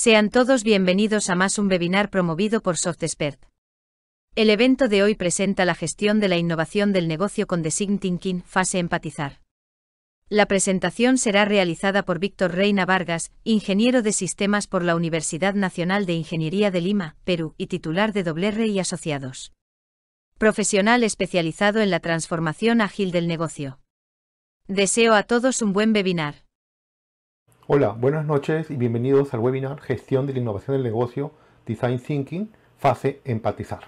Sean todos bienvenidos a más un webinar promovido por SoftExpert. El evento de hoy presenta la gestión de la innovación del negocio con Design Thinking, fase empatizar. La presentación será realizada por Víctor Reina Vargas, ingeniero de sistemas por la Universidad Nacional de Ingeniería de Lima, Perú, y titular de WR y Asociados. Profesional especializado en la transformación ágil del negocio. Deseo a todos un buen webinar. Hola, buenas noches y bienvenidos al webinar Gestión de la Innovación del Negocio, Design Thinking, fase Empatizar.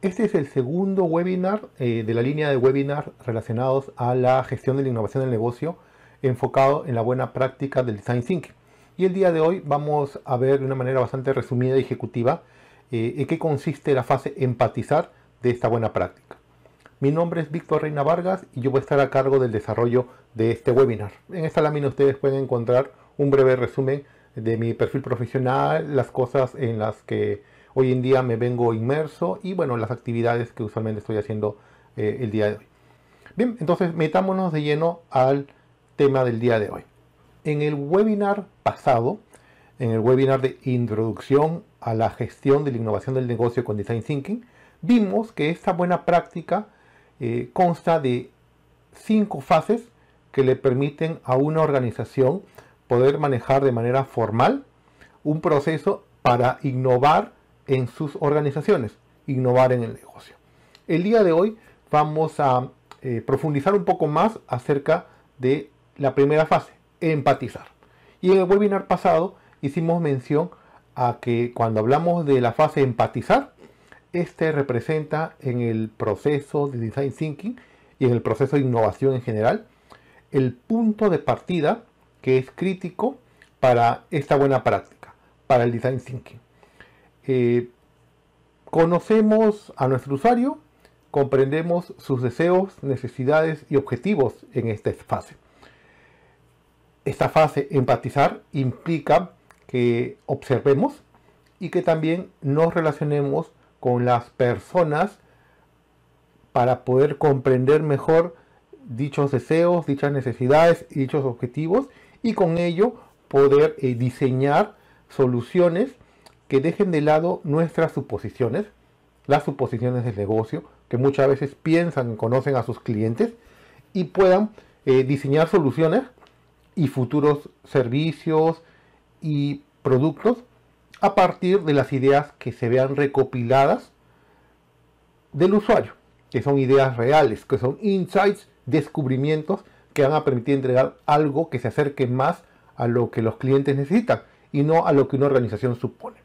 Este es el segundo webinar eh, de la línea de webinars relacionados a la gestión de la innovación del negocio enfocado en la buena práctica del Design Thinking. Y el día de hoy vamos a ver de una manera bastante resumida y ejecutiva eh, en qué consiste la fase empatizar de esta buena práctica. Mi nombre es Víctor Reina Vargas y yo voy a estar a cargo del desarrollo de este webinar. En esta lámina ustedes pueden encontrar un breve resumen de mi perfil profesional, las cosas en las que hoy en día me vengo inmerso y bueno, las actividades que usualmente estoy haciendo eh, el día de hoy. Bien, entonces metámonos de lleno al tema del día de hoy. En el webinar pasado, en el webinar de introducción a la gestión de la innovación del negocio con Design Thinking, vimos que esta buena práctica eh, consta de cinco fases que le permiten a una organización poder manejar de manera formal un proceso para innovar en sus organizaciones, innovar en el negocio. El día de hoy vamos a eh, profundizar un poco más acerca de la primera fase, empatizar. Y en el webinar pasado hicimos mención a que cuando hablamos de la fase empatizar, este representa en el proceso de design thinking y en el proceso de innovación en general el punto de partida que es crítico para esta buena práctica, para el design thinking. Eh, conocemos a nuestro usuario, comprendemos sus deseos, necesidades y objetivos en esta fase. Esta fase, empatizar, implica que observemos y que también nos relacionemos con las personas para poder comprender mejor dichos deseos, dichas necesidades y dichos objetivos y con ello poder eh, diseñar soluciones que dejen de lado nuestras suposiciones, las suposiciones del negocio, que muchas veces piensan y conocen a sus clientes y puedan eh, diseñar soluciones y futuros servicios y productos a partir de las ideas que se vean recopiladas del usuario, que son ideas reales, que son insights, descubrimientos que van a permitir entregar algo que se acerque más a lo que los clientes necesitan y no a lo que una organización supone.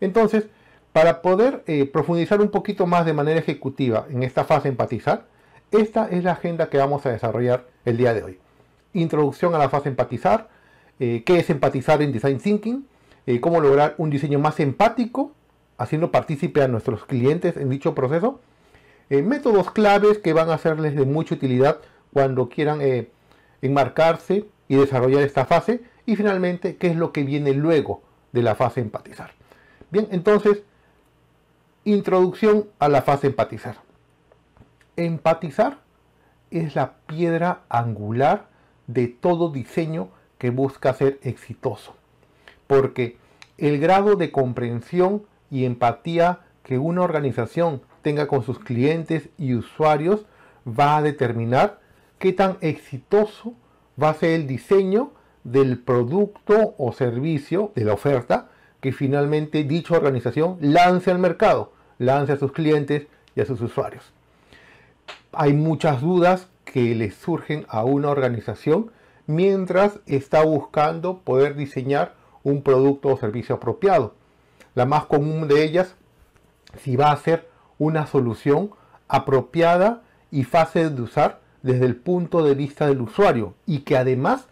Entonces, para poder eh, profundizar un poquito más de manera ejecutiva en esta fase empatizar, esta es la agenda que vamos a desarrollar el día de hoy. Introducción a la fase empatizar, eh, qué es empatizar en Design Thinking, eh, cómo lograr un diseño más empático, haciendo partícipe a nuestros clientes en dicho proceso. Eh, métodos claves que van a serles de mucha utilidad cuando quieran eh, enmarcarse y desarrollar esta fase. Y finalmente, qué es lo que viene luego de la fase empatizar. Bien, entonces, introducción a la fase empatizar. Empatizar es la piedra angular de todo diseño que busca ser exitoso porque el grado de comprensión y empatía que una organización tenga con sus clientes y usuarios va a determinar qué tan exitoso va a ser el diseño del producto o servicio, de la oferta, que finalmente dicha organización lance al mercado, lance a sus clientes y a sus usuarios. Hay muchas dudas que le surgen a una organización mientras está buscando poder diseñar un producto o servicio apropiado. La más común de ellas, si va a ser una solución apropiada y fácil de usar desde el punto de vista del usuario y que además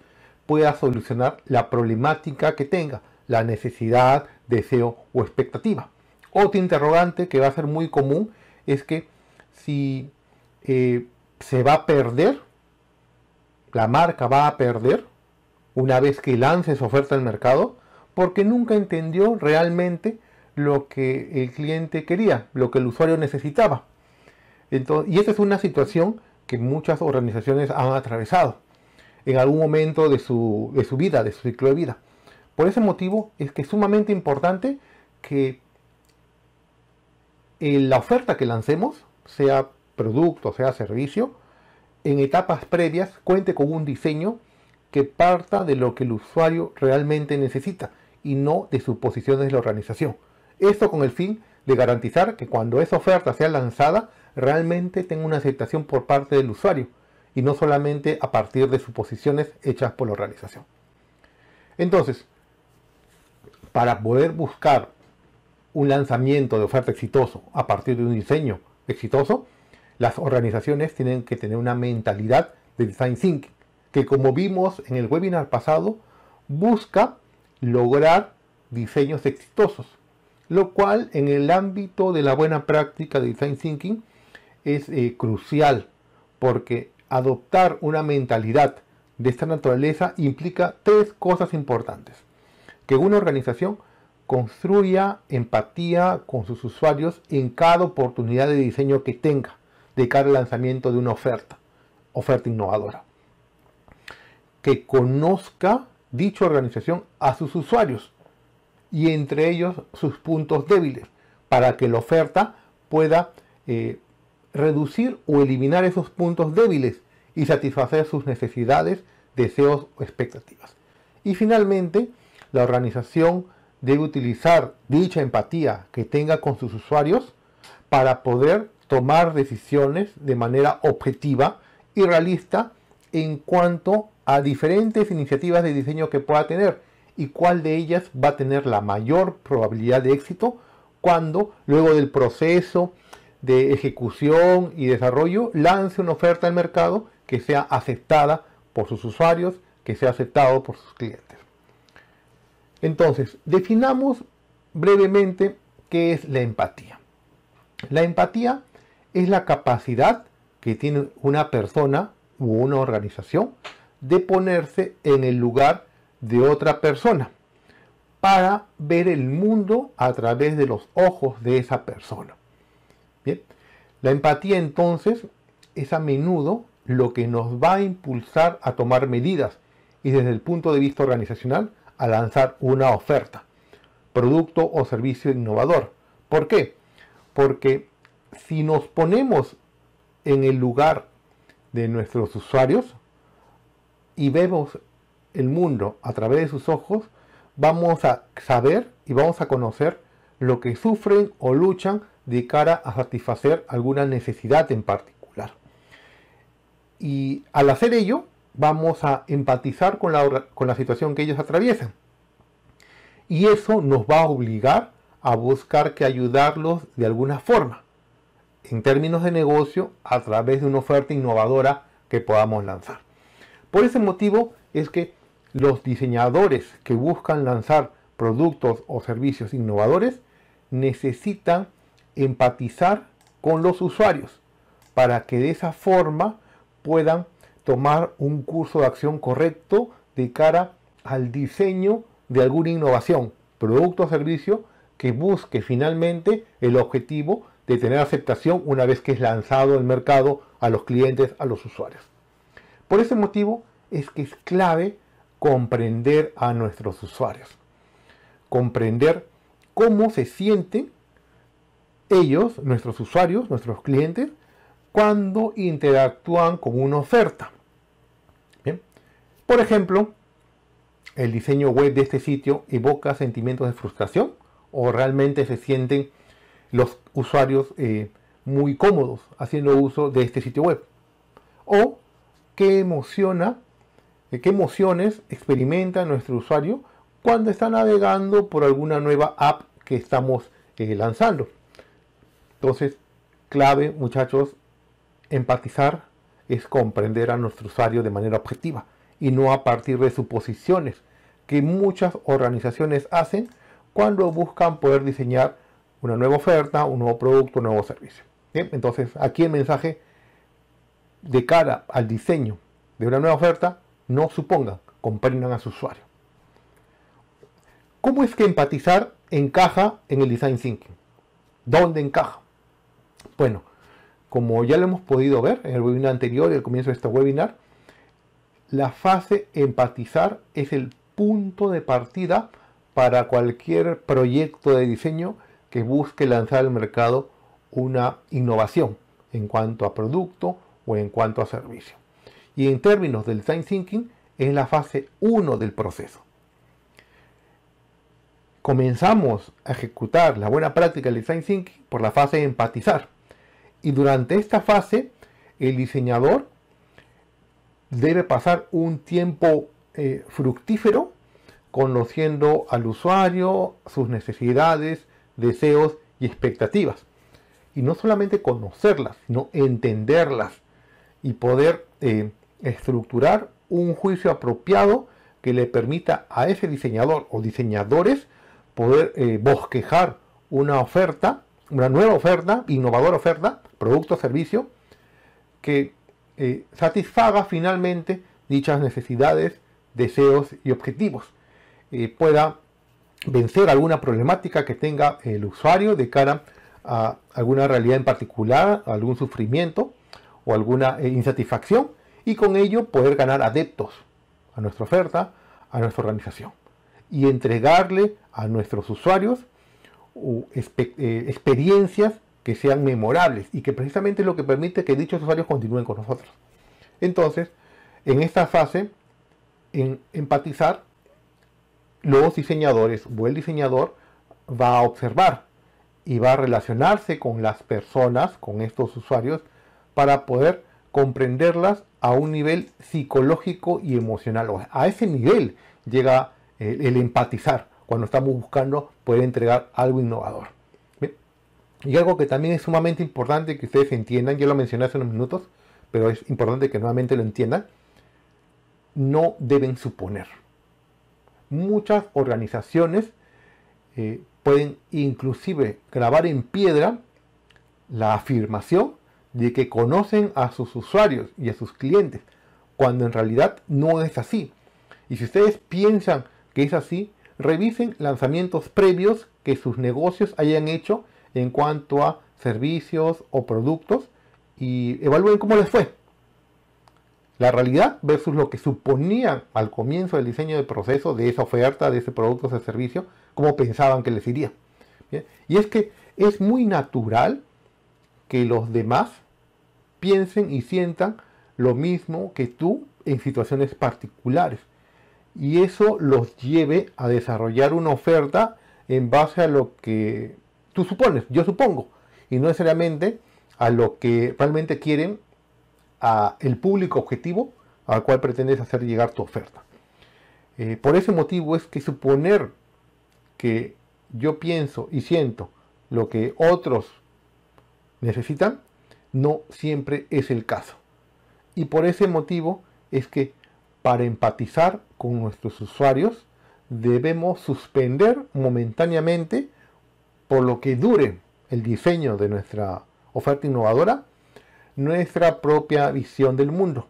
pueda solucionar la problemática que tenga, la necesidad, deseo o expectativa. Otro interrogante que va a ser muy común es que si eh, se va a perder, la marca va a perder una vez que lance su oferta al mercado, porque nunca entendió realmente lo que el cliente quería, lo que el usuario necesitaba. Entonces, y esa es una situación que muchas organizaciones han atravesado en algún momento de su, vida, de su ciclo de vida. Por ese motivo es que es sumamente importante que eh, la oferta que lancemos, sea producto, sea servicio, en etapas previas cuente con un diseño que parta de lo que el usuario realmente necesita y no de suposiciones de la organización. Esto con el fin de garantizar que cuando esa oferta sea lanzada realmente tenga una aceptación por parte del usuario y no solamente a partir de suposiciones hechas por la organización. Entonces, para poder buscar un lanzamiento de oferta exitoso a partir de un diseño exitoso, las organizaciones tienen que tener una mentalidad de design thinking, que como vimos en el webinar pasado, busca lograr diseños exitosos, lo cual en el ámbito de la buena práctica de design thinking es eh, crucial, porque adoptar una mentalidad de esta naturaleza implica tres cosas importantes. Que una organización construya empatía con sus usuarios en cada oportunidad de diseño que tenga de cada lanzamiento de una oferta, oferta innovadora. Que conozca dicha organización a sus usuarios y entre ellos sus puntos débiles para que la oferta pueda eh, reducir o eliminar esos puntos débiles y satisfacer sus necesidades, deseos o expectativas. Y finalmente, la organización debe utilizar dicha empatía que tenga con sus usuarios para poder tomar decisiones de manera objetiva y realista en cuanto a diferentes iniciativas de diseño que pueda tener y cuál de ellas va a tener la mayor probabilidad de éxito cuando, luego del proceso de ejecución y desarrollo, lance una oferta al mercado que sea aceptada por sus usuarios, que sea aceptado por sus clientes. Entonces, definamos brevemente qué es la empatía. La empatía es la capacidad que tiene una persona u una organización de ponerse en el lugar de otra persona para ver el mundo a través de los ojos de esa persona. Bien, la empatía entonces es a menudo lo que nos va a impulsar a tomar medidas y desde el punto de vista organizacional a lanzar una oferta, producto o servicio innovador. ¿Por qué? Porque si nos ponemos en el lugar de nuestros usuarios, y vemos el mundo a través de sus ojos, vamos a saber y vamos a conocer lo que sufren o luchan de cara a satisfacer alguna necesidad en particular. Y al hacer ello, vamos a empatizar con la, con la situación que ellos atraviesan. Y eso nos va a obligar a buscar que ayudarlos de alguna forma, en términos de negocio, a través de una oferta innovadora que podamos lanzar. Por ese motivo es que los diseñadores que buscan lanzar productos o servicios innovadores necesitan empatizar con los usuarios para que de esa forma puedan tomar un curso de acción correcto de cara al diseño de alguna innovación, producto o servicio que busque finalmente el objetivo de tener aceptación una vez que es lanzado al mercado, a los clientes, a los usuarios. Por ese motivo es que es clave comprender a nuestros usuarios, comprender cómo se sienten ellos, nuestros usuarios, nuestros clientes, cuando interactúan con una oferta. Por ejemplo, el diseño web de este sitio evoca sentimientos de frustración o realmente se sienten los usuarios eh, muy cómodos haciendo uso de este sitio web. O qué eh, qué emociones experimenta nuestro usuario cuando está navegando por alguna nueva app que estamos eh, lanzando. Entonces, clave, muchachos, empatizar es comprender a nuestro usuario de manera objetiva y no a partir de suposiciones que muchas organizaciones hacen cuando buscan poder diseñar una nueva oferta, un nuevo producto, un nuevo servicio. Entonces, aquí el mensaje de cara al diseño de una nueva oferta no supongan, comprendan a su usuario. ¿Cómo es que empatizar encaja en el design thinking? ¿Dónde encaja? Bueno, como ya lo hemos podido ver en el webinar anterior y el comienzo de este webinar, la fase empatizar es el punto de partida para cualquier proyecto de diseño que busque lanzar al mercado una innovación en cuanto a producto, o en cuanto a servicio. Y en términos del design thinking, es la fase 1 del proceso. Comenzamos a ejecutar la buena práctica del design thinking por la fase de empatizar. Y durante esta fase, el diseñador debe pasar un tiempo eh, fructífero conociendo al usuario, sus necesidades, deseos y expectativas. Y no solamente conocerlas, sino entenderlas y poder eh, estructurar un juicio apropiado que le permita a ese diseñador o diseñadores poder eh, bosquejar una oferta, una nueva oferta, innovadora oferta, producto o servicio, que eh, satisfaga finalmente dichas necesidades, deseos y objetivos. pueda vencer alguna problemática que tenga el usuario de cara a alguna realidad en particular, algún sufrimiento, o alguna eh, insatisfacción y con ello poder ganar adeptos a nuestra oferta, a nuestra organización y entregarle a nuestros usuarios eh, experiencias que sean memorables y que precisamente es lo que permite que dichos usuarios continúen con nosotros. Entonces, en esta fase, en empatizar, los diseñadores o el diseñador va a observar y va a relacionarse con las personas, con estos usuarios, para poder comprenderlas a un nivel psicológico y emocional. a ese nivel llega el, empatizar cuando estamos buscando poder entregar algo innovador. Y algo que también es sumamente importante que ustedes entiendan, yo lo mencioné hace unos minutos, pero es importante que nuevamente lo entiendan, no deben suponer. Muchas organizaciones eh, pueden inclusive grabar en piedra la afirmación de que conocen a sus usuarios y a sus clientes, cuando en realidad no es así. Y si ustedes piensan que es así, revisen lanzamientos previos que sus negocios hayan hecho en cuanto a servicios o productos y evalúen cómo les fue. La realidad versus lo que suponían al comienzo del diseño del proceso de esa oferta, de ese producto, ese servicio, cómo pensaban que les iría. Y es que es muy natural que los demás piensen y sientan lo mismo que tú en situaciones particulares. Y eso los lleve a desarrollar una oferta en base a lo que tú supones, yo supongo, y no necesariamente a lo que realmente quieren a el público objetivo al cual pretendes hacer llegar tu oferta. Eh, por ese motivo es que suponer que yo pienso y siento lo que otros necesitan no siempre es el caso. Y por ese motivo es que para empatizar con nuestros usuarios debemos suspender momentáneamente por lo que dure el diseño de nuestra oferta innovadora nuestra propia visión del mundo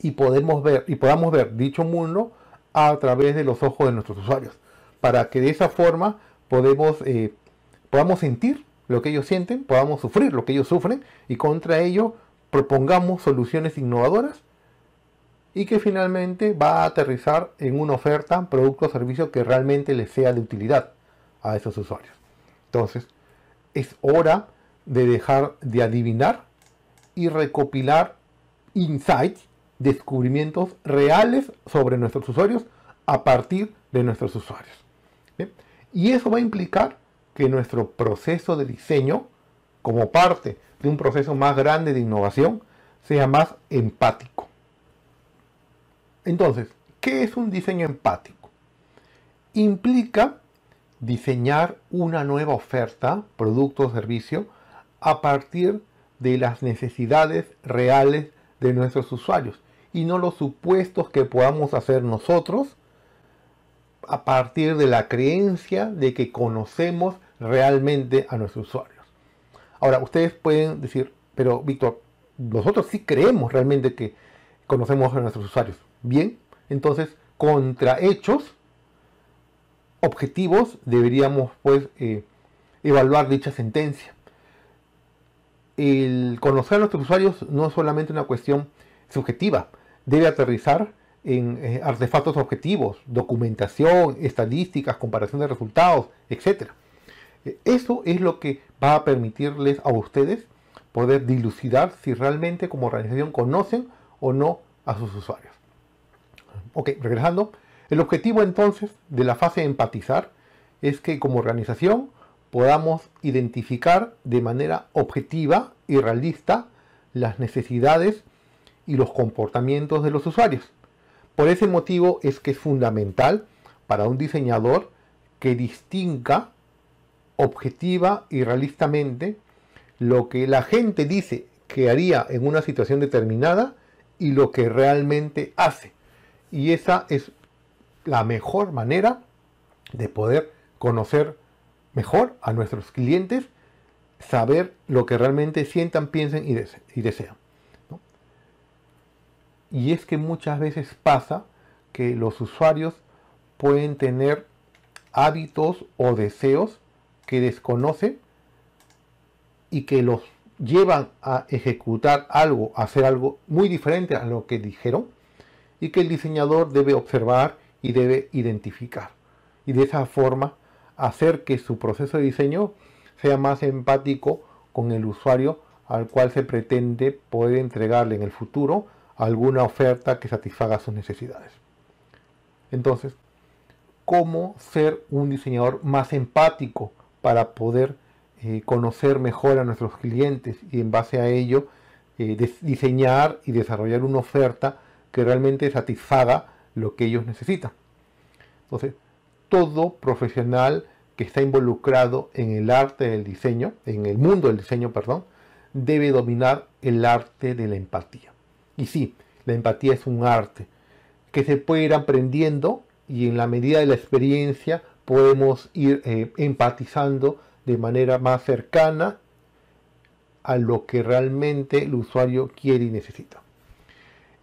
y podemos ver y podamos ver dicho mundo a través de los ojos de nuestros usuarios para que de esa forma eh, podamos sentir lo que ellos sienten, podamos sufrir lo que ellos sufren y contra ello propongamos soluciones innovadoras y que finalmente va a aterrizar en una oferta, producto o servicio que realmente les sea de utilidad a esos usuarios. Entonces, es hora de dejar de adivinar y recopilar insights, descubrimientos reales sobre nuestros usuarios a partir de nuestros usuarios. Y eso va a implicar que nuestro proceso de diseño, como parte de un proceso más grande de innovación, sea más empático. Entonces, ¿qué es un diseño empático? Implica diseñar una nueva oferta, producto o servicio, a partir de las necesidades reales de nuestros usuarios y no los supuestos que podamos hacer nosotros a partir de la creencia de que conocemos realmente a nuestros usuarios. Ahora, ustedes pueden decir, pero Víctor, nosotros sí creemos realmente que conocemos a nuestros usuarios. Bien, entonces, contra hechos objetivos deberíamos pues eh, evaluar dicha sentencia. El conocer a nuestros usuarios no es solamente una cuestión subjetiva, debe aterrizar en eh, artefactos objetivos, documentación, estadísticas, comparación de resultados, etcétera. Eso es lo que va a permitirles a ustedes poder dilucidar si realmente como organización conocen o no a sus usuarios. Ok, regresando. El objetivo entonces de la fase de empatizar es que como organización podamos identificar de manera objetiva y realista las necesidades y los comportamientos de los usuarios. Por ese motivo es que es fundamental para un diseñador que distinga objetiva y realistamente lo que la gente dice que haría en una situación determinada y lo que realmente hace. Y esa es la mejor manera de poder conocer mejor a nuestros clientes, saber lo que realmente sientan, piensen y, desean. Y es que muchas veces pasa que los usuarios pueden tener hábitos o deseos que desconocen y que los llevan a ejecutar algo, a hacer algo muy diferente a lo que dijeron y que el diseñador debe observar y debe identificar. Y de esa forma hacer que su proceso de diseño sea más empático con el usuario al cual se pretende poder entregarle en el futuro alguna oferta que satisfaga sus necesidades. Entonces, ¿cómo ser un diseñador más empático para poder eh, conocer mejor a nuestros clientes y en base a ello eh, diseñar y desarrollar una oferta que realmente satisfaga lo que ellos necesitan. Entonces, todo profesional que está involucrado en el arte del diseño, en el mundo del diseño, perdón, debe dominar el arte de la empatía. Y sí, la empatía es un arte que se puede ir aprendiendo y en la medida de la experiencia podemos ir eh, empatizando de manera más cercana a lo que realmente el usuario quiere y necesita.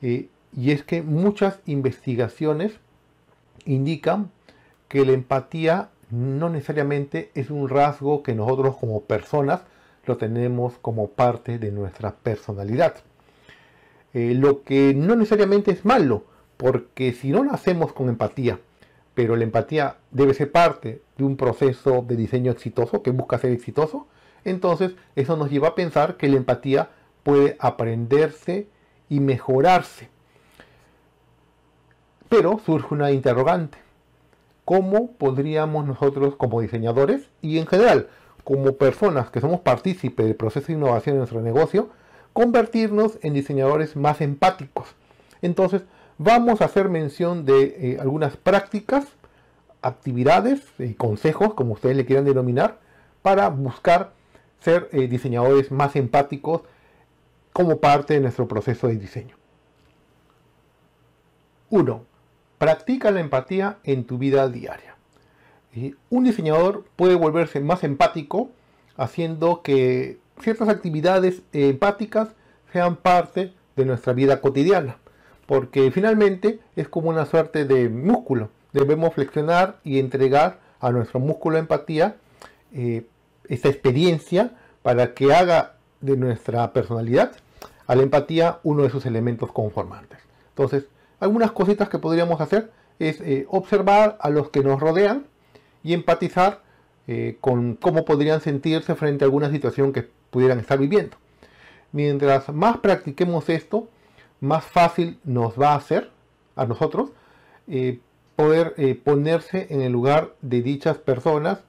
Eh, y es que muchas investigaciones indican que la empatía no necesariamente es un rasgo que nosotros como personas lo tenemos como parte de nuestra personalidad. Eh, lo que no necesariamente es malo, porque si no lo hacemos con empatía, pero la empatía debe ser parte de un proceso de diseño exitoso que busca ser exitoso, entonces eso nos lleva a pensar que la empatía puede aprenderse y mejorarse. Pero surge una interrogante. ¿Cómo podríamos nosotros como diseñadores y en general como personas que somos partícipes del proceso de innovación en nuestro negocio, convertirnos en diseñadores más empáticos? Entonces, vamos a hacer mención de eh, algunas prácticas, actividades, y consejos, como ustedes le quieran denominar, para buscar ser eh, diseñadores más empáticos como parte de nuestro proceso de diseño. 1. Practica la empatía en tu vida diaria. Eh, un diseñador puede volverse más empático haciendo que ciertas actividades empáticas sean parte de nuestra vida cotidiana porque finalmente es como una suerte de músculo. Debemos flexionar y entregar a nuestro músculo de empatía eh, esta experiencia para que haga de nuestra personalidad a la empatía uno de sus elementos conformantes. Entonces, algunas cositas que podríamos hacer es eh, observar a los que nos rodean y empatizar eh, con cómo podrían sentirse frente a alguna situación que pudieran estar viviendo. Mientras más practiquemos esto, más fácil nos va a hacer a nosotros eh, poder eh, ponerse en el lugar de dichas personas,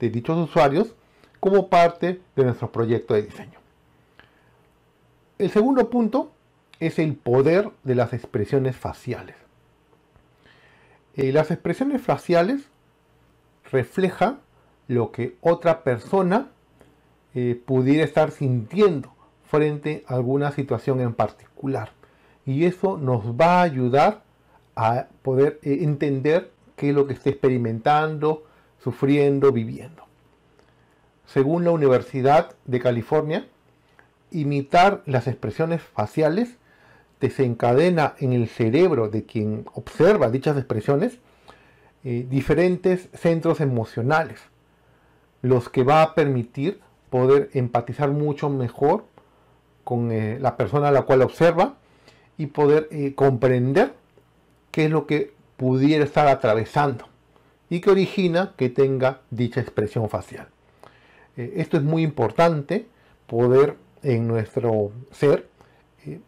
de dichos usuarios, como parte de nuestro proyecto de diseño. El segundo punto es el poder de las expresiones faciales. Eh, las expresiones faciales reflejan lo que otra persona pudiera estar sintiendo frente a alguna situación en particular y eso nos va a ayudar a poder eh, entender qué es lo que está experimentando, sufriendo, viviendo. Según la Universidad de California, imitar las expresiones faciales desencadena en el cerebro de quien observa dichas expresiones eh, diferentes centros emocionales, los que va a permitir poder empatizar mucho mejor con eh, la persona a la cual observa y poder eh, comprender qué es lo que pudiera estar atravesando y que origina que tenga dicha expresión facial. Eh, esto es muy importante, poder en nuestro ser eh,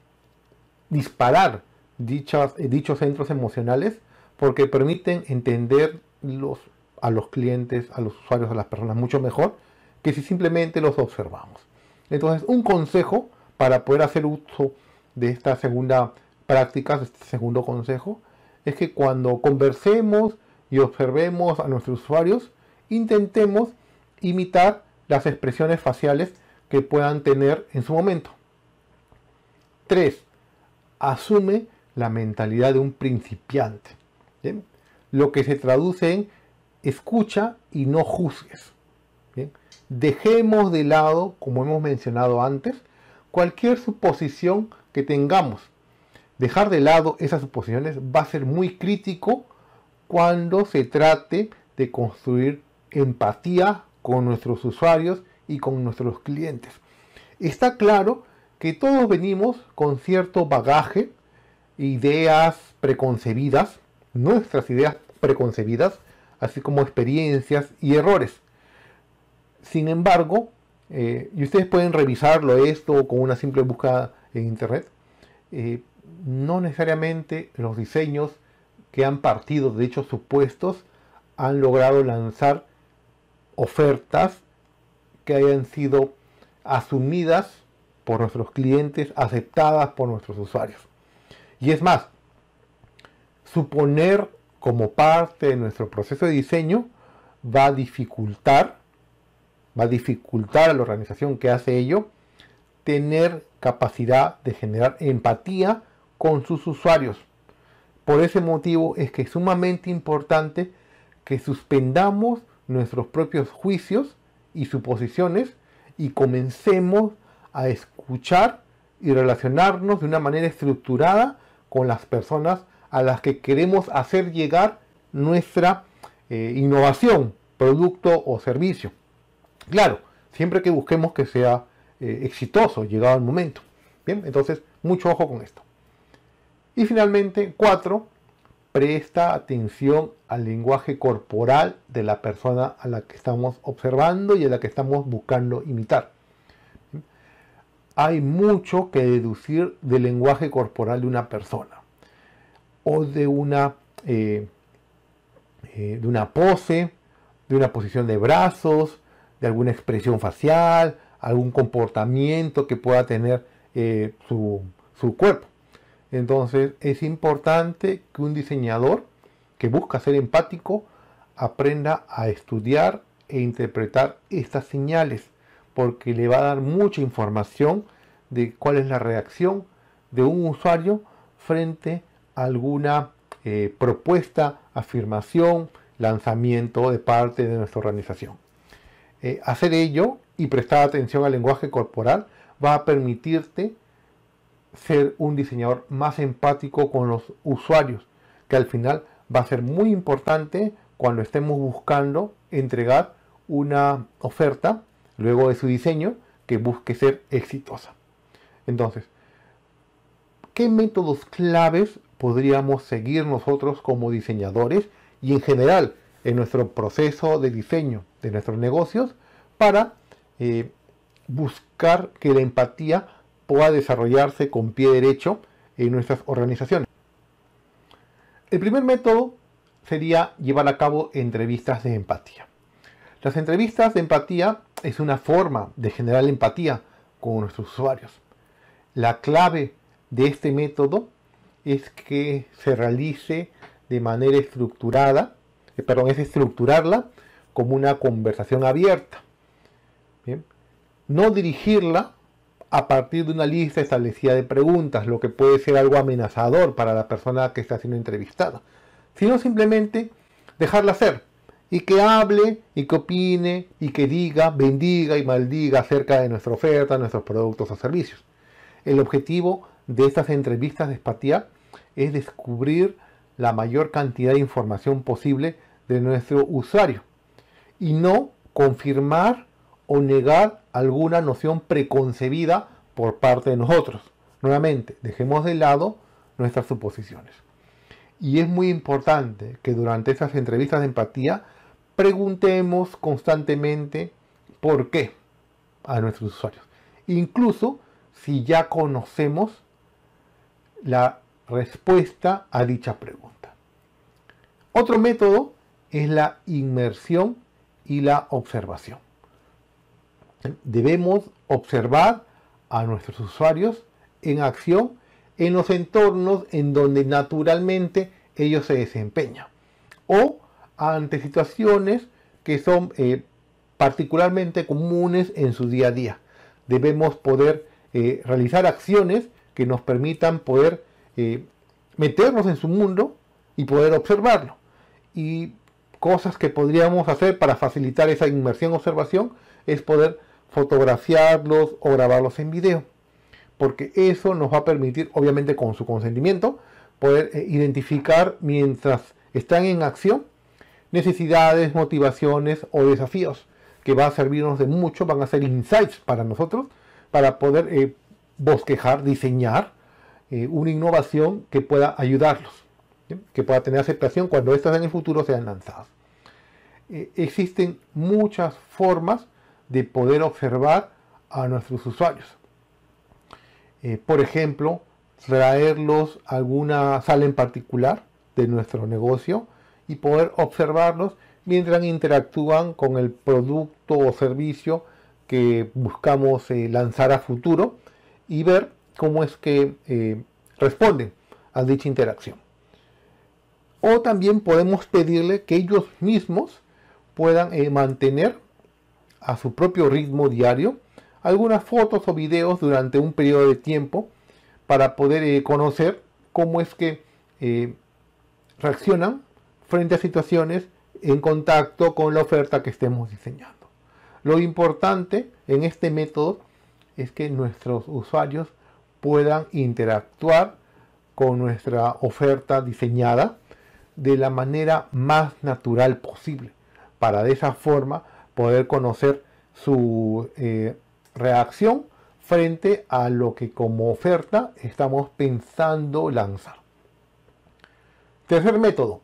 disparar dichos centros emocionales porque permiten entender los, a los clientes, a los usuarios, a las personas mucho mejor que si simplemente los observamos. Entonces, un consejo para poder hacer uso de esta segunda práctica, de este segundo consejo, es que cuando conversemos y observemos a nuestros usuarios, intentemos imitar las expresiones faciales que puedan tener en su momento. 3. Asume la mentalidad de un principiante. Lo que se traduce en escucha y no juzgues. Dejemos de lado, como hemos mencionado antes, cualquier suposición que tengamos. Dejar de lado esas suposiciones va a ser muy crítico cuando se trate de construir empatía con nuestros usuarios y con nuestros clientes. Está claro que todos venimos con cierto bagaje, ideas preconcebidas, nuestras ideas preconcebidas, así como experiencias y errores. Sin embargo, eh, y ustedes pueden revisarlo esto con una simple búsqueda Internet, eh, no necesariamente los diseños que han partido de hechos supuestos han logrado lanzar ofertas que hayan sido asumidas por nuestros clientes, aceptadas por nuestros usuarios. Y es más, suponer como parte de nuestro proceso de diseño va a dificultar, va a dificultar a la organización que hace ello, tener capacidad de generar empatía con sus usuarios. Por ese motivo es que es sumamente importante que suspendamos nuestros propios juicios y suposiciones y comencemos a escuchar y relacionarnos de una manera estructurada con las personas a las que queremos hacer llegar nuestra eh, innovación, producto o servicio. Claro, siempre que busquemos que sea eh, exitoso llegado el momento. Bien, entonces mucho ojo con esto. Y finalmente, cuatro, presta atención al lenguaje corporal de la persona a la que estamos observando y a la que estamos buscando imitar. Hay mucho que deducir del lenguaje corporal de una persona o de una, eh, eh, de una pose, de una posición de brazos, de alguna expresión facial, algún comportamiento que pueda tener eh, su, cuerpo. Entonces es importante que un diseñador que busca ser empático aprenda a estudiar e interpretar estas señales porque le va a dar mucha información de cuál es la reacción de un usuario frente a alguna eh, propuesta, afirmación, lanzamiento de parte de nuestra organización. Eh, hacer ello y prestar atención al lenguaje corporal va a permitirte ser un diseñador más empático con los usuarios, que al final va a ser muy importante cuando estemos buscando entregar una oferta luego de su diseño que busque ser exitosa. Entonces, ¿qué métodos claves podríamos seguir nosotros como diseñadores y en general en nuestro proceso de diseño de nuestros negocios para eh, buscar que la empatía pueda desarrollarse con pie derecho en nuestras organizaciones. El primer método sería llevar a cabo entrevistas de empatía. Las entrevistas de empatía es una forma de generar empatía con nuestros usuarios. La clave de este método es que se realice de manera estructurada, eh, perdón, es estructurarla como una conversación abierta. No dirigirla a partir de una lista establecida de preguntas, lo que puede ser algo amenazador para la persona que está siendo entrevistada, sino simplemente dejarla hacer y que hable y que opine y que diga, bendiga y maldiga acerca de nuestra oferta, nuestros productos o servicios. El objetivo de estas entrevistas de Espatia es descubrir la mayor cantidad de información posible de nuestro usuario y no confirmar o negar alguna noción preconcebida por parte de nosotros. Nuevamente, dejemos de lado nuestras suposiciones. Y es muy importante que durante esas entrevistas de empatía preguntemos constantemente por qué a nuestros usuarios. Incluso si ya conocemos la respuesta a dicha pregunta. Otro método es la inmersión y la observación. ¿eh? debemos observar a nuestros usuarios en acción en los entornos en donde naturalmente ellos se desempeñan o ante situaciones que son eh, particularmente comunes en su día a día. Debemos poder eh, realizar acciones que nos permitan poder meternos en su mundo y poder observarlo. Y cosas que podríamos hacer para facilitar esa inmersión-observación es poder fotografiarlos o grabarlos en video, porque eso nos va a permitir, obviamente con su consentimiento, poder eh, identificar mientras están en acción necesidades, motivaciones o desafíos que va a servirnos de mucho, van a ser insights para nosotros, para poder eh, bosquejar, diseñar eh, una innovación que pueda ayudarlos, que pueda tener aceptación cuando estas en el futuro sean lanzadas. existen muchas formas de poder observar a nuestros usuarios. Eh, por ejemplo, traerlos alguna sala en particular de nuestro negocio y poder observarlos mientras interactúan con el producto o servicio que buscamos eh, lanzar a futuro y ver cómo es que eh, responden a dicha interacción. O también podemos pedirle que ellos mismos puedan mantener a su propio ritmo diario algunas fotos o videos durante un periodo de tiempo para poder eh, conocer cómo es que eh, reaccionan frente a situaciones en contacto con la oferta que estemos diseñando. Lo importante en este método es que nuestros usuarios puedan interactuar con nuestra oferta diseñada de la manera más natural posible, para de esa forma poder conocer su eh, reacción frente a lo que como oferta estamos pensando lanzar. Tercer método,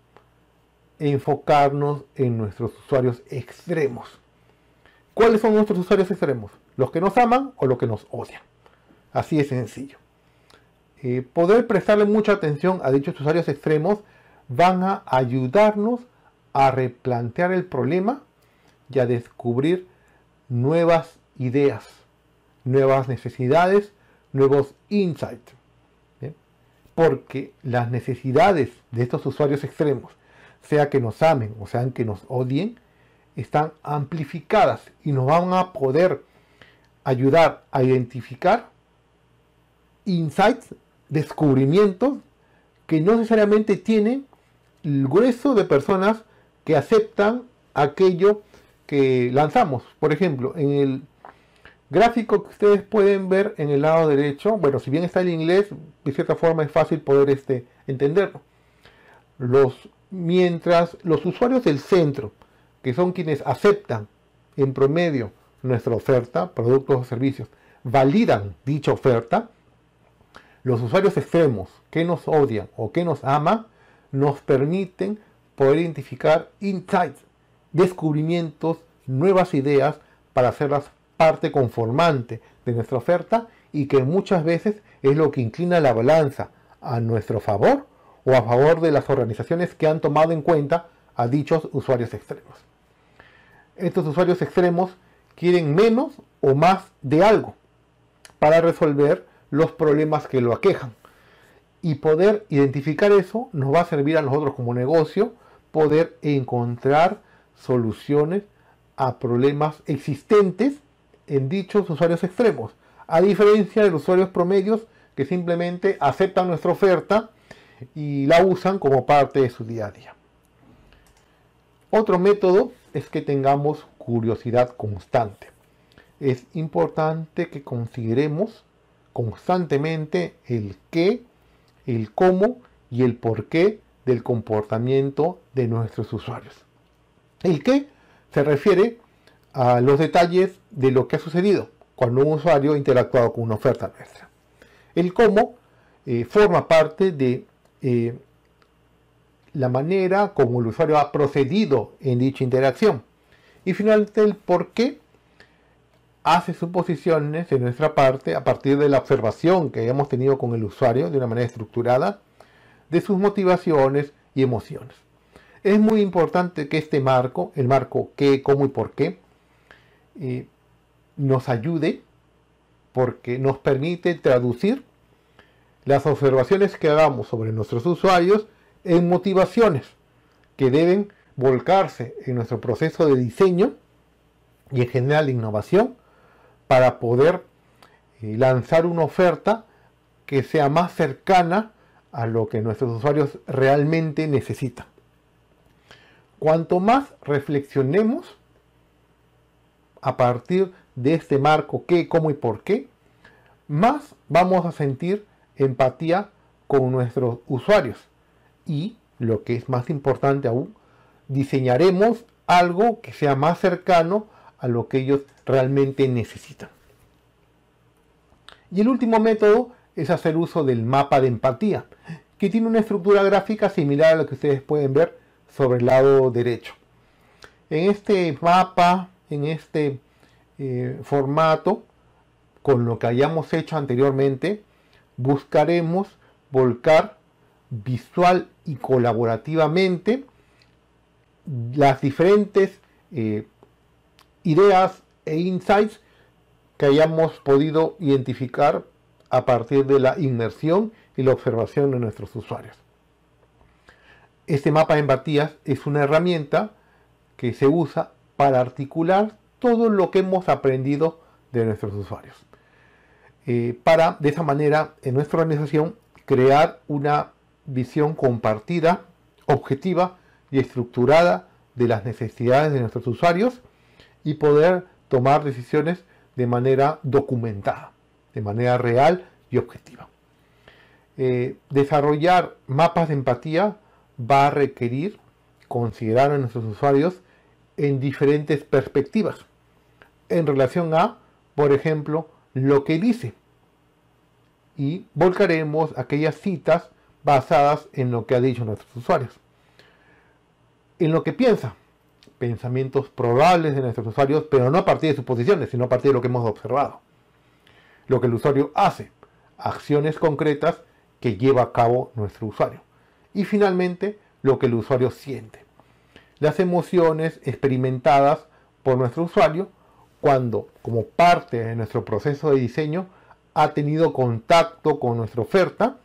enfocarnos en nuestros usuarios extremos. ¿Cuáles son nuestros usuarios extremos? Los que nos aman o los que nos odian. Así de sencillo. Eh, poder prestarle mucha atención a dichos usuarios extremos van a ayudarnos a replantear el problema y a descubrir nuevas ideas, nuevas necesidades, nuevos insights. Porque las necesidades de estos usuarios extremos, sea que nos amen o sean que nos odien, están amplificadas y nos van a poder ayudar a identificar insights, descubrimientos que no necesariamente tienen el grueso de personas que aceptan aquello lanzamos. Por ejemplo, en el gráfico que ustedes pueden ver en el lado derecho, bueno, si bien está en inglés, de cierta forma es fácil poder este, entenderlo. Los, mientras los usuarios del centro, que son quienes aceptan en promedio nuestra oferta, productos o servicios, validan dicha oferta, los usuarios extremos que nos odian o que nos aman, nos permiten poder identificar insights descubrimientos, nuevas ideas para hacerlas parte conformante de nuestra oferta y que muchas veces es lo que inclina la balanza a nuestro favor o a favor de las organizaciones que han tomado en cuenta a dichos usuarios extremos. Estos usuarios extremos quieren menos o más de algo para resolver los problemas que lo aquejan. Y poder identificar eso nos va a servir a nosotros como negocio, poder encontrar soluciones a problemas existentes en dichos usuarios extremos, a diferencia de los usuarios promedios que simplemente aceptan nuestra oferta y la usan como parte de su día a día. Otro método es que tengamos curiosidad constante. Es importante que consideremos constantemente el qué, el cómo y el por qué del comportamiento de nuestros usuarios. El qué se refiere a los detalles de lo que ha sucedido cuando un usuario ha interactuado con una oferta nuestra. El cómo eh, forma parte de eh, la manera como el usuario ha procedido en dicha interacción. Y finalmente el por qué hace suposiciones de nuestra parte a partir de la observación que hayamos tenido con el usuario de una manera estructurada de sus motivaciones y emociones. Es muy importante que este marco, el marco qué, cómo y por qué, eh, nos ayude porque nos permite traducir las observaciones que hagamos sobre nuestros usuarios en motivaciones que deben volcarse en nuestro proceso de diseño y en general innovación para poder eh, lanzar una oferta que sea más cercana a lo que nuestros usuarios realmente necesitan. Cuanto más reflexionemos a partir de este marco qué, cómo y por qué, más vamos a sentir empatía con nuestros usuarios. Y lo que es más importante aún, diseñaremos algo que sea más cercano a lo que ellos realmente necesitan. Y el último método es hacer uso del mapa de empatía, que tiene una estructura gráfica similar a lo que ustedes pueden ver sobre el lado derecho. En este mapa, en este eh, formato, con lo que hayamos hecho anteriormente, buscaremos volcar visual y colaborativamente las diferentes eh, ideas e insights que hayamos podido identificar a partir de la inmersión y la observación de nuestros usuarios. Este mapa de empatías es una herramienta que se usa para articular todo lo que hemos aprendido de nuestros usuarios. Eh, para de esa manera en nuestra organización crear una visión compartida, objetiva y estructurada de las necesidades de nuestros usuarios y poder tomar decisiones de manera documentada, de manera real y objetiva. Eh, desarrollar mapas de empatía va a requerir considerar a nuestros usuarios en diferentes perspectivas en relación a, por ejemplo, lo que dice. Y volcaremos aquellas citas basadas en lo que ha dicho nuestros usuarios. En lo que piensa, pensamientos probables de nuestros usuarios, pero no a partir de suposiciones, sino a partir de lo que hemos observado. Lo que el usuario hace, acciones concretas que lleva a cabo nuestro usuario y finalmente lo que el usuario siente. Las emociones experimentadas por nuestro usuario cuando, como parte de nuestro proceso de diseño, ha tenido contacto con nuestra oferta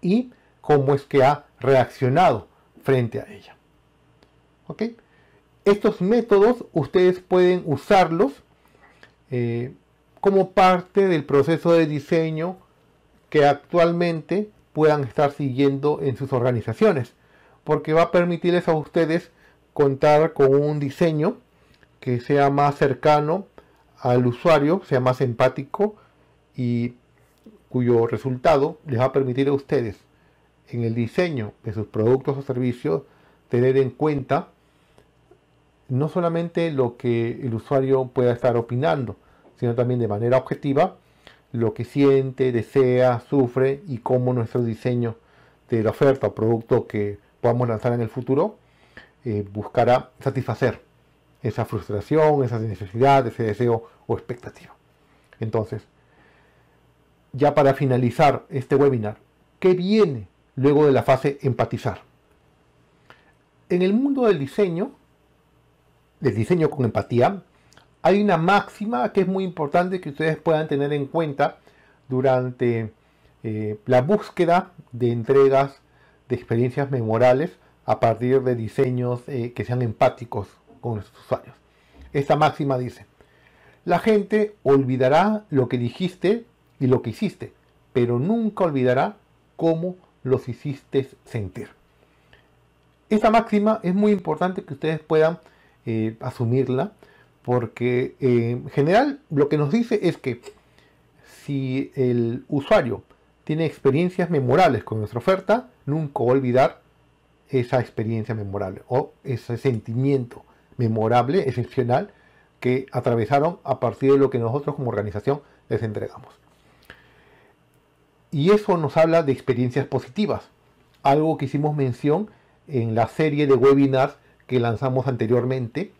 y cómo es que ha reaccionado frente a ella. Estos métodos ustedes pueden usarlos eh, como parte del proceso de diseño que actualmente puedan estar siguiendo en sus organizaciones, porque va a permitirles a ustedes contar con un diseño que sea más cercano al usuario, sea más empático y cuyo resultado les va a permitir a ustedes en el diseño de sus productos o servicios tener en cuenta no solamente lo que el usuario pueda estar opinando, sino también de manera objetiva lo que siente, desea, sufre y cómo nuestro diseño de la oferta o producto que podamos lanzar en el futuro eh, buscará satisfacer esa frustración, esa necesidad, ese deseo o expectativa. Entonces, ya para finalizar este webinar, ¿qué viene luego de la fase empatizar? En el mundo del diseño, del diseño con empatía, hay una máxima que es muy importante que ustedes puedan tener en cuenta durante eh, la búsqueda de entregas de experiencias memorables a partir de diseños eh, que sean empáticos con nuestros usuarios. Esta máxima dice, la gente olvidará lo que dijiste y lo que hiciste, pero nunca olvidará cómo los hiciste sentir. Esta máxima es muy importante que ustedes puedan eh, asumirla porque eh, en general lo que nos dice es que si el usuario tiene experiencias memorables con nuestra oferta, nunca olvidar esa experiencia memorable o ese sentimiento memorable, excepcional, que atravesaron a partir de lo que nosotros como organización les entregamos. Y eso nos habla de experiencias positivas, algo que hicimos mención en la serie de webinars que lanzamos anteriormente,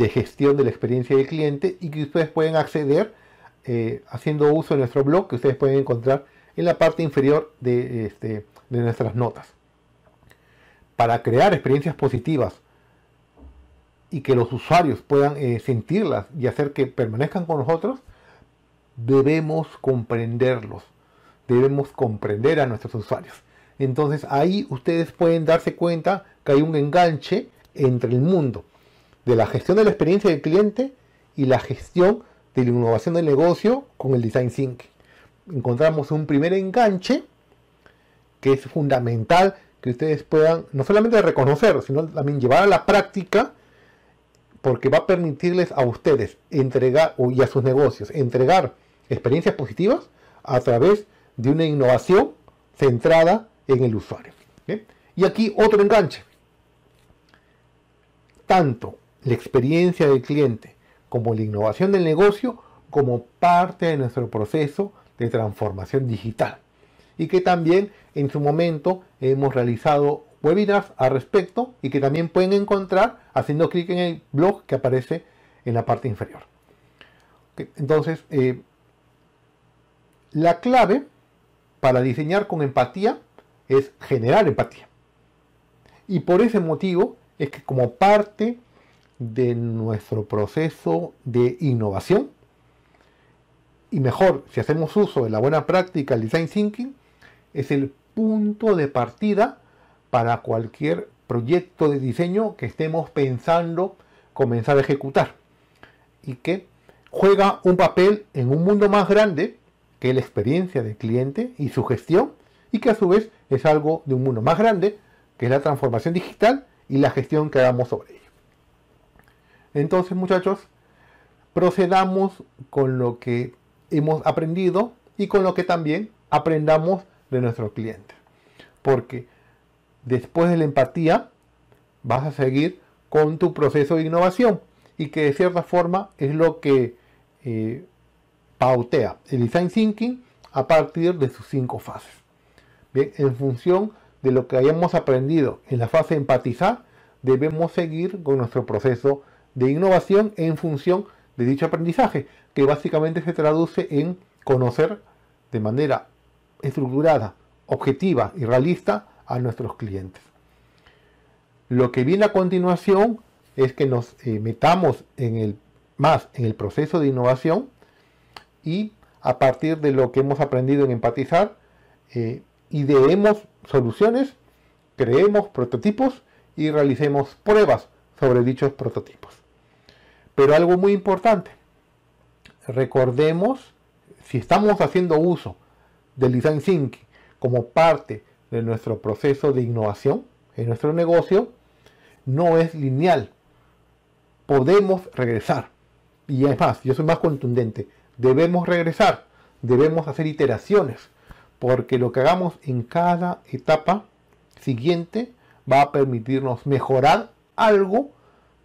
de gestión de la experiencia del cliente y que ustedes pueden acceder eh, haciendo uso de nuestro blog que ustedes pueden encontrar en la parte inferior de, este, nuestras notas. Para crear experiencias positivas y que los usuarios puedan eh, sentirlas y hacer que permanezcan con nosotros, debemos comprenderlos, debemos comprender a nuestros usuarios. Entonces ahí ustedes pueden darse cuenta que hay un enganche entre el mundo de la gestión de la experiencia del cliente y la gestión de la innovación del negocio con el design thinking. Encontramos un primer enganche que es fundamental que ustedes puedan no solamente reconocer, sino también llevar a la práctica porque va a permitirles a ustedes entregar y a sus negocios entregar experiencias positivas a través de una innovación centrada en el usuario. Y aquí otro enganche. Tanto la experiencia del cliente, como la innovación del negocio, como parte de nuestro proceso de transformación digital. Y que también en su momento hemos realizado webinars al respecto y que también pueden encontrar haciendo clic en el blog que aparece en la parte inferior. Entonces, eh, la clave para diseñar con empatía es generar empatía. Y por ese motivo es que como parte de nuestro proceso de innovación. Y mejor, si hacemos uso de la buena práctica el design thinking, es el punto de partida para cualquier proyecto de diseño que estemos pensando comenzar a ejecutar y que juega un papel en un mundo más grande que la experiencia del cliente y su gestión y que a su vez es algo de un mundo más grande que es la transformación digital y la gestión que hagamos sobre ella. Entonces, muchachos, procedamos con lo que hemos aprendido y con lo que también aprendamos de nuestro cliente. Porque después de la empatía, vas a seguir con tu proceso de innovación y que de cierta forma es lo que eh, pautea el design thinking a partir de sus cinco fases. en función de lo que hayamos aprendido en la fase de empatizar, debemos seguir con nuestro proceso de innovación en función de dicho aprendizaje, que básicamente se traduce en conocer de manera estructurada, objetiva y realista a nuestros clientes. Lo que viene a continuación es que nos eh, metamos en el, más en el proceso de innovación y a partir de lo que hemos aprendido en empatizar, eh, ideemos soluciones, creemos prototipos y realicemos pruebas sobre dichos prototipos. Pero algo muy importante, recordemos, si estamos haciendo uso del design thinking como parte de nuestro proceso de innovación en nuestro negocio, no es lineal. Podemos regresar. Y es más, yo soy más contundente. Debemos regresar. Debemos hacer iteraciones. Porque lo que hagamos en cada etapa siguiente va a permitirnos mejorar algo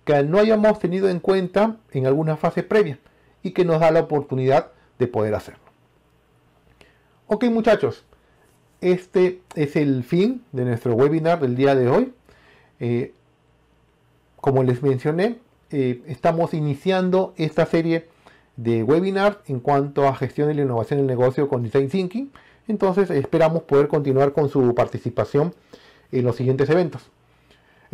que no hayamos tenido en cuenta en alguna fase previa y que nos da la oportunidad de poder hacerlo. Ok muchachos, este es el fin de nuestro webinar del día de hoy. Eh, como les mencioné, eh, estamos iniciando esta serie de webinars en cuanto a gestión de la innovación del negocio con Design Thinking. Entonces esperamos poder continuar con su participación en los siguientes eventos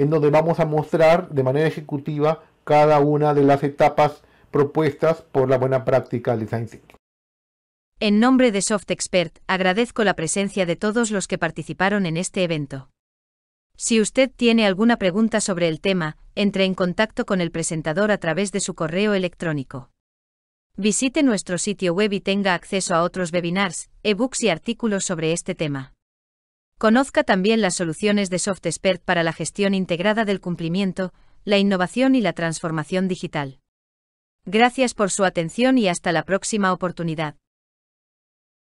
en donde vamos a mostrar de manera ejecutiva cada una de las etapas propuestas por la buena práctica de Design En nombre de SoftExpert, agradezco la presencia de todos los que participaron en este evento. Si usted tiene alguna pregunta sobre el tema, entre en contacto con el presentador a través de su correo electrónico. Visite nuestro sitio web y tenga acceso a otros webinars, ebooks y artículos sobre este tema. Conozca también las soluciones de SoftExpert para la gestión integrada del cumplimiento, la innovación y la transformación digital. Gracias por su atención y hasta la próxima oportunidad.